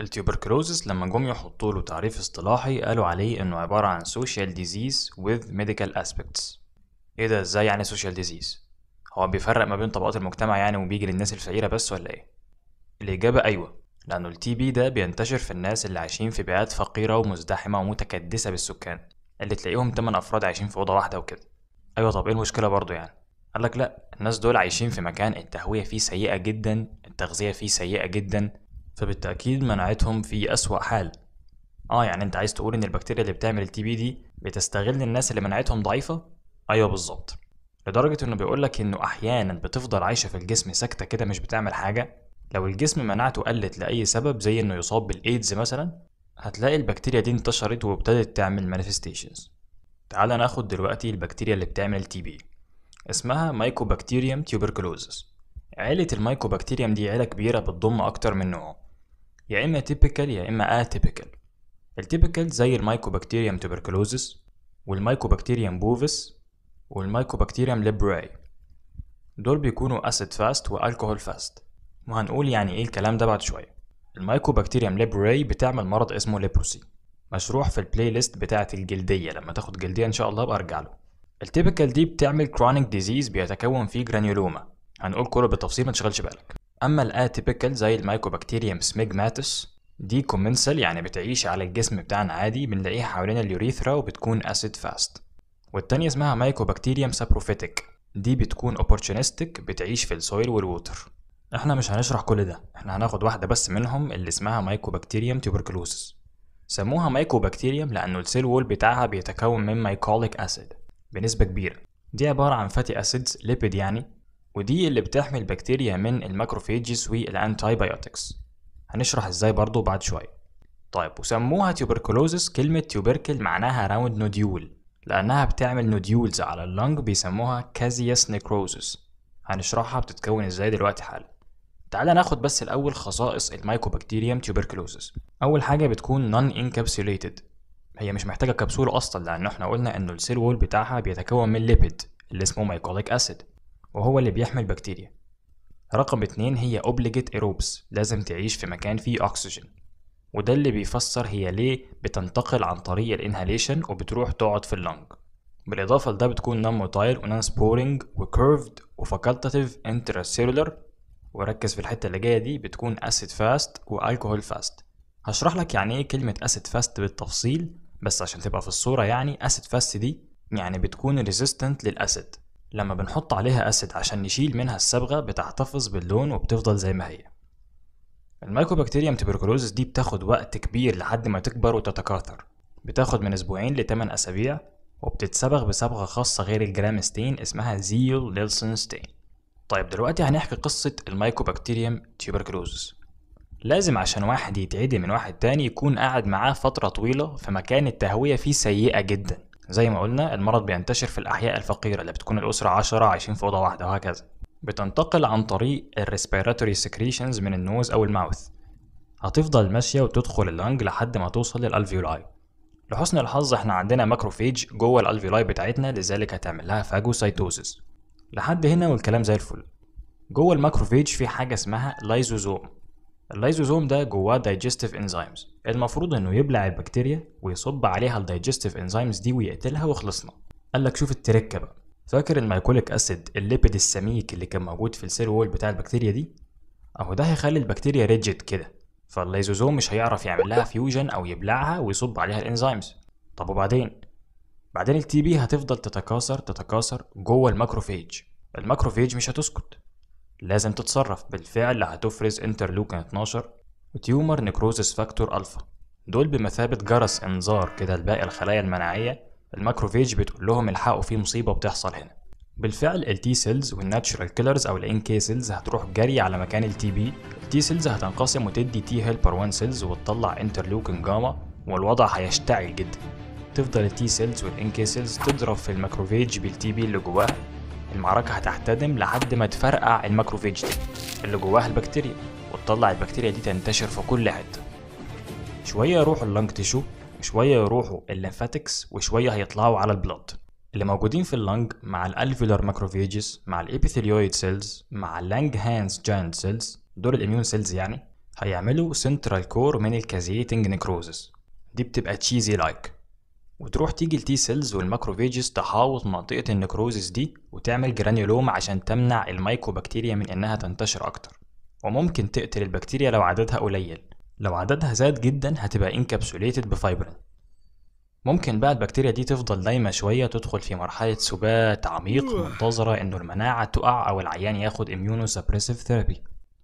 التيوبركلوزس لما جم يحطوا له تعريف اصطلاحي قالوا عليه انه عبارة عن social disease with medical aspects ايه ده ازاي يعني social disease هو بيفرق ما بين طبقات المجتمع يعني وبيجي للناس الفقيرة بس ولا ايه الاجابة ايوه لانه التي بي ده بينتشر في الناس اللي عايشين في بيئات فقيرة ومزدحمة ومتكدسة بالسكان اللي تلاقيهم 8 افراد عايشين في اوضة واحدة وكده ايوه طب ايه المشكلة برضه يعني قالك لا الناس دول عايشين في مكان التهوية فيه سيئة جدا التغذية فيه سيئة جدا فبالتأكيد مناعتهم في أسوأ حال اه يعني انت عايز تقول ان البكتيريا اللي بتعمل التي بي دي بتستغل الناس اللي مناعتهم ضعيفه ايوه بالظبط لدرجه انه بيقول لك انه احيانا بتفضل عايشه في الجسم ساكته كده مش بتعمل حاجه لو الجسم مناعته قلت لاي سبب زي انه يصاب بالايدز مثلا هتلاقي البكتيريا دي انتشرت وابتدت تعمل مانيفستيشنز تعال ناخد دلوقتي البكتيريا اللي بتعمل التي بي اسمها مايكوبكتيريوم تيوبركلوزس عيلة المايكوبكتيريوم دي عيلة كبيرة بتضم أكتر من نوع يا اما تيبيكال يا اما اتيبيكال التيبيكال زي المايكوبكتيريوم تبركلوزس والمايكوبكتيريوم بوفيس والمايكوبكتيريوم ليبراي دول بيكونوا اسيد فاست والكهول فاست وهنقول يعني ايه الكلام ده بعد شويه المايكوبكتيريوم ليبراي بتعمل مرض اسمه ليبروسي مشروح في البلاي ليست بتاعه الجلديه لما تاخد جلديه ان شاء الله برجع له التيبيكال دي بتعمل كرونيك ديزيز بيتكون فيه جرانيولوما هنقول كله بالتفصيل ما تشغلش بالك أما الاتيبيكال زي المايكوبكتيريوم سميجماتس دي كومنسل يعني بتعيش على الجسم بتاعنا عادي بنلاقيها حوالين اليوريثرا وبتكون أسيد فاست والتانية اسمها مايكوبكتيريوم سابروفيتك دي بتكون opportunistic بتعيش في السويل والووتر احنا مش هنشرح كل ده احنا هناخد واحدة بس منهم اللي اسمها مايكوبكتيريوم تيوبركلوسس سموها مايكوبكتيريوم لأنه السيل وول بتاعها بيتكون من مايكوليك أسيد بنسبة كبيرة دي عبارة عن فاتي أسيدز ليبيد يعني ودي اللي بتحمي البكتيريا من الماكروفيجز والانتيبيوتكس هنشرح ازاي برضو بعد شوية طيب وسموها تيوبركلوزس كلمة تيوبركل معناها راوند نوديول لأنها بتعمل نوديولز على اللنج بيسموها كازياس نيكروزس هنشرحها بتتكون ازاي دلوقتي حالا تعالى ناخد بس الأول خصائص المايكوبكتيريم تيوبركلوزس أول حاجة بتكون نون انكابسوليتد هي مش محتاجة كبسولة أصلا لأن احنا قلنا إنه السيل وول بتاعها بيتكون من ليبيد اللي اسمه مايكوليك أسيد وهو اللي بيحمي البكتيريا رقم اتنين هي obligate aerobes لازم تعيش في مكان فيه أكسجين وده اللي بيفسر هي ليه بتنتقل عن طريق الانهاليشن وبتروح تقعد في اللنج بالإضافة لده بتكون نون موتايل وناس سبورنج وكيرفد وفاكولتاتيف انتراسيلولر وركز في الحتة اللي جاية دي بتكون أسيد فاست وألكوهول فاست هشرح لك يعني إيه كلمة أسيد فاست بالتفصيل بس عشان تبقى في الصورة يعني أسيد فاست دي يعني بتكون ريزيستنت للأسيد لما بنحط عليها أسيد عشان نشيل منها الصبغة بتحتفظ باللون وبتفضل زي ما هي الميكوبكتيريم تبركلوزس دي بتاخد وقت كبير لحد ما تكبر وتتكاثر بتاخد من أسبوعين لتمن أسابيع وبتتصبغ بصبغة خاصة غير الجرام ستين اسمها زيل نيلسون ستين طيب دلوقتي هنحكي قصة الميكوبكتيريم تيوبركلوزس لازم عشان واحد يتعدي من واحد تاني يكون قاعد معاه فترة طويلة في مكان التهوية فيه سيئة جدا زي ما قلنا المرض بينتشر في الأحياء الفقيرة اللي بتكون الأسرة 10 عايشين في أوضة واحدة وهكذا بتنتقل عن طريق الريسبيراتوري سكريشنز من النوز أو الماوث هتفضل ماشية وتدخل اللنج لحد ما توصل للألفيولاي لحسن الحظ احنا عندنا ماكروفيج جوه الألفيولاي بتاعتنا لذلك هتعمل لها فاجوسايتوزيس لحد هنا والكلام زي الفل جوه الماكروفيج في حاجة اسمها لايزوزوم اللايزوزوم ده جواه دايجستيف انزيمز المفروض انه يبلع البكتيريا ويصب عليها الدايجستيف انزيمز دي ويقتلها وخلصنا قال لك شوف التركه بقى فاكر المايكوليك اسيد الليبيد السميك اللي كان موجود في السيل وول بتاع البكتيريا دي اهو ده هيخلي البكتيريا ريجيد كده فاللايزوزوم مش هيعرف يعمل لها فيوجن او يبلعها ويصب عليها الانزيمز طب وبعدين بعدين التي بي هتفضل تتكاثر تتكاثر جوه الماكروفيج الماكروفيج مش هتسكت لازم تتصرف بالفعل هتفرز انترلوكين 12 وتيومر نكروزس فاكتور الفا دول بمثابة جرس انذار كده لباقي الخلايا المناعية الماكروفيج بتقول لهم الحقوا في مصيبة بتحصل هنا بالفعل التي سيلز والناتشرال كيلرز او الان كي سيلز هتروح جري على مكان التي بي التي سيلز هتنقسم وتدي تي هيلبر 1 سيلز وتطلع انترلوكين جاما والوضع هيشتعل جدا تفضل التي سيلز والان كي سيلز تضرب في الماكروفيج بالتي بي اللي جواها المعركة هتحتدم لحد ما تفرقع الماكروفيج دي اللي جواها البكتيريا وتطلع البكتيريا دي تنتشر في كل حتة شوية يروحوا اللنج تيشو وشوية يروحوا الليمفاتكس وشوية هيطلعوا على البلد اللي موجودين في اللنج مع الالفيولار ماكروفيجز مع الابيثيليويد سيلز مع اللانج هانس جاينت سيلز دول الاميون سيلز يعني هيعملوا سنترال كور من الكازيتنج نيكروزس دي بتبقى تشيزي لايك like. وتروح تيجي التي سيلز والماكروفيجز تحاوط منطقة النكروزس دي وتعمل جرانيولوم عشان تمنع المايكوبكتيريا من إنها تنتشر أكتر وممكن تقتل البكتيريا لو عددها قليل لو عددها زاد جدا هتبقى انكابسوليتد بفايبرين ممكن بقى البكتيريا دي تفضل نايمة شوية تدخل في مرحلة سبات عميق منتظرة إنه المناعة تقع أو العيان ياخد اميونو سبريسيف ثيرابي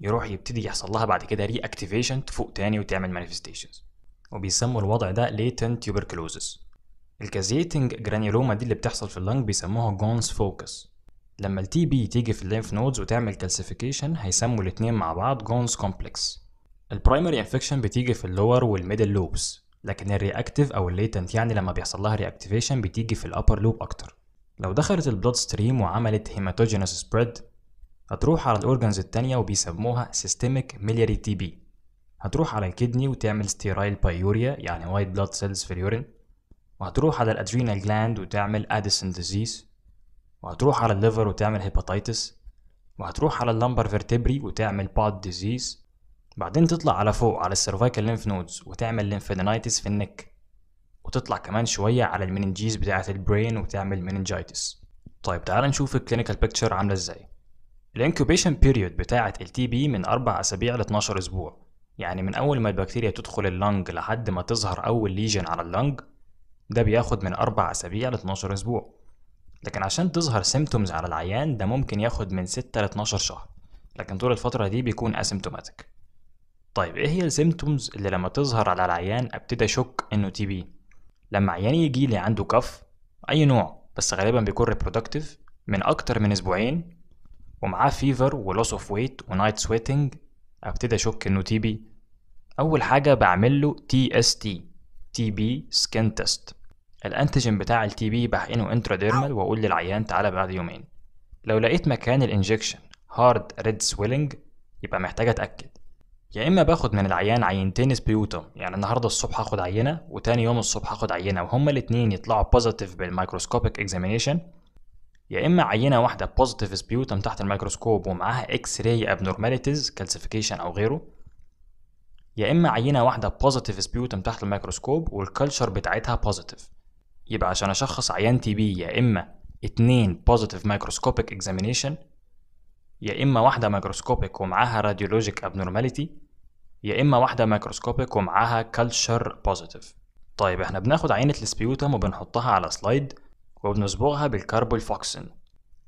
يروح يبتدي يحصل لها بعد كده ري اكتيفيشن تفوق تاني وتعمل مانيفستيشنز وبيسموا الوضع ده ليتنت تيوبركلوزس الكازيتنج جرانيولوما دي اللي بتحصل في اللنج بيسموها جونز فوكس لما التي بي تيجي في الليمف نودز وتعمل كالسيفيكيشن هيسموا الاتنين مع بعض جونز كومبلكس البرايمري انفكشن بتيجي في اللور والميدل لوبس لكن الرياكتيف او الليتنت يعني لما بيحصل لها رياكتيفيشن بتيجي في الابر لوب اكتر لو دخلت البلود ستريم وعملت هيماتوجينوس سبريد هتروح على الاورجنز التانية وبيسموها سيستميك ميلياري تي بي هتروح على الكدني وتعمل ستيرايل بايوريا يعني وايت بلود سيلز في اليورين وهتروح على الادرينال جلاند وتعمل اديسون ديزيز وهتروح على الليفر وتعمل هيباتيتس وهتروح على اللمبر فيرتبري وتعمل باد ديزيز بعدين تطلع على فوق على السيرفايكال لينف نودز وتعمل لينفادينايتس في النك وتطلع كمان شوية على المننجيز بتاعة البرين وتعمل مننجايتس طيب تعال نشوف الكلينيكال بيكتشر عاملة ازاي الانكوبيشن بيريود بتاعة التي بي من 4 أسابيع ل 12 أسبوع يعني من أول ما البكتيريا تدخل اللنج لحد ما تظهر أول ليجن على اللنج ده بياخد من أربع أسابيع ل 12 أسبوع لكن عشان تظهر سيمتومز على العيان ده ممكن ياخد من 6 ل 12 شهر لكن طول الفترة دي بيكون أسيمتوماتيك طيب إيه هي السيمتومز اللي لما تظهر على العيان أبتدي أشك إنه تي بي لما عيان يجي لي عنده كف أي نوع بس غالبا بيكون ريبرودكتيف من أكتر من أسبوعين ومعاه فيفر ولوس اوف ويت ونايت سويتنج ابتدي اشك انه تي بي اول حاجه بعمل له تي اس تي تي بي سكين تيست الانتيجين بتاع التي بي بحقنه انتراديرمال واقول للعيان تعالى بعد يومين لو لقيت مكان الانجكشن هارد ريد سويلنج يبقى محتاج اتاكد يا اما باخد من العيان عينتين سبيوتم يعني النهارده الصبح هاخد عينه وتاني يوم الصبح هاخد عينه وهما الاتنين يطلعوا بوزيتيف بالمايكروسكوبيك اكزامينشن يا اما عينه واحده بوزيتيف سبيوتوم تحت الميكروسكوب ومعاها اكس راي ابنورماليتيز كالسيفيكيشن او غيره يا اما عينه واحده بوزيتيف سبيوتوم تحت الميكروسكوب والكالتشر بتاعتها بوزيتيف يبقى عشان أشخص عيان تي بي يا إما اتنين بوزيتيف مايكروسكوبيك اكزامينيشن يا إما واحدة مايكروسكوبيك ومعاها راديولوجيك ابنورماليتي يا إما واحدة مايكروسكوبيك ومعاها كلتشر بوزيتيف طيب احنا بناخد عينة السبيوتم وبنحطها على سلايد وبنصبغها بالكربولفوكسين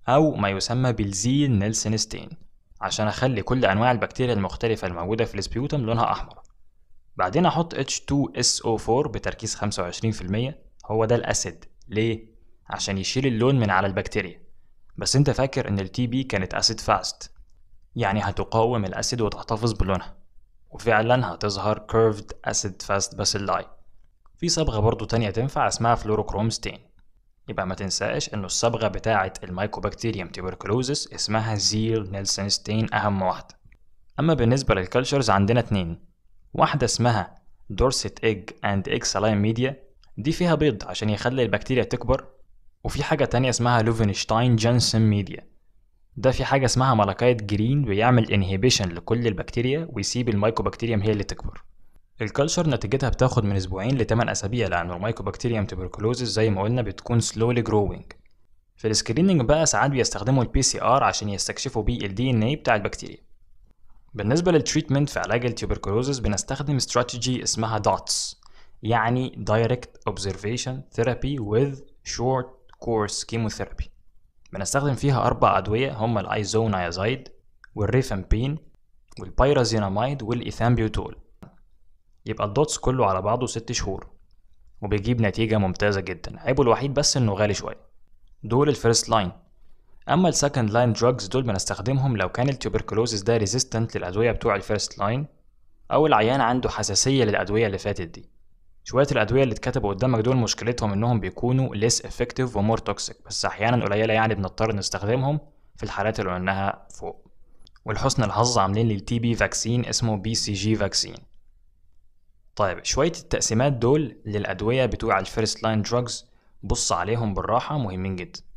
أو ما يسمى بالزين ستين عشان أخلي كل أنواع البكتيريا المختلفة الموجودة في السبيوتم لونها أحمر بعدين أحط H2SO4 بتركيز 25% هو ده الاسيد ليه عشان يشيل اللون من على البكتيريا بس انت فاكر ان التي بي كانت اسيد فاست يعني هتقاوم الاسيد وتحتفظ بلونها وفعلا هتظهر curved acid fast bacilli في صبغة برضو تانية تنفع اسمها فلوروكروم ستين يبقى ما تنساش انه الصبغة بتاعة المايكوبكتيريوم تيبركلوزس اسمها زيل نيلسون ستين اهم واحدة اما بالنسبة للكالتشرز عندنا اتنين واحدة اسمها دورسيت ايج اند ايج ميديا دي فيها بيض عشان يخلي البكتيريا تكبر وفي حاجة تانية اسمها لوفنشتاين جانسون ميديا ده في حاجة اسمها ملكية جرين بيعمل انهيبيشن لكل البكتيريا ويسيب المايكوبكتيريم هي اللي تكبر الكالشر نتيجتها بتاخد من اسبوعين لتمن اسابيع لان المايكوبكتيريم تبركلوزز زي ما قلنا بتكون سلولي جروينج في السكريننج بقى ساعات بيستخدموا البي سي ار عشان يستكشفوا بيه الدي ان اي بتاع البكتيريا بالنسبة للتريتمنت في علاج التبركلوزز بنستخدم استراتيجي اسمها دوتس يعني direct observation therapy with short course chemotherapy بنستخدم فيها أربع أدوية هما الأيزونايازايد والريفامبين والبيرازيناميد والإيثامبيوتول يبقى الدوتس كله على بعضه ست شهور وبيجيب نتيجة ممتازة جدا عيبه الوحيد بس إنه غالي شوية دول الفيرست لاين أما السكند لاين دراجز دول بنستخدمهم لو كان التوبركلوزس ده ريزيستنت للأدوية بتوع الفيرست لاين أو العيان عنده حساسية للأدوية اللي فاتت دي شويه الادويه اللي اتكتبوا قدامك دول مشكلتهم انهم بيكونوا less effective و more toxic بس احيانا قليله يعني بنضطر نستخدمهم في الحالات اللي قلناها فوق ولحسن الحظ عاملين للتي بي فاكسين اسمه بي سي جي فاكسين طيب شويه التقسيمات دول للادويه بتوع الفيرست لاين دراجز بص عليهم بالراحه مهمين جدا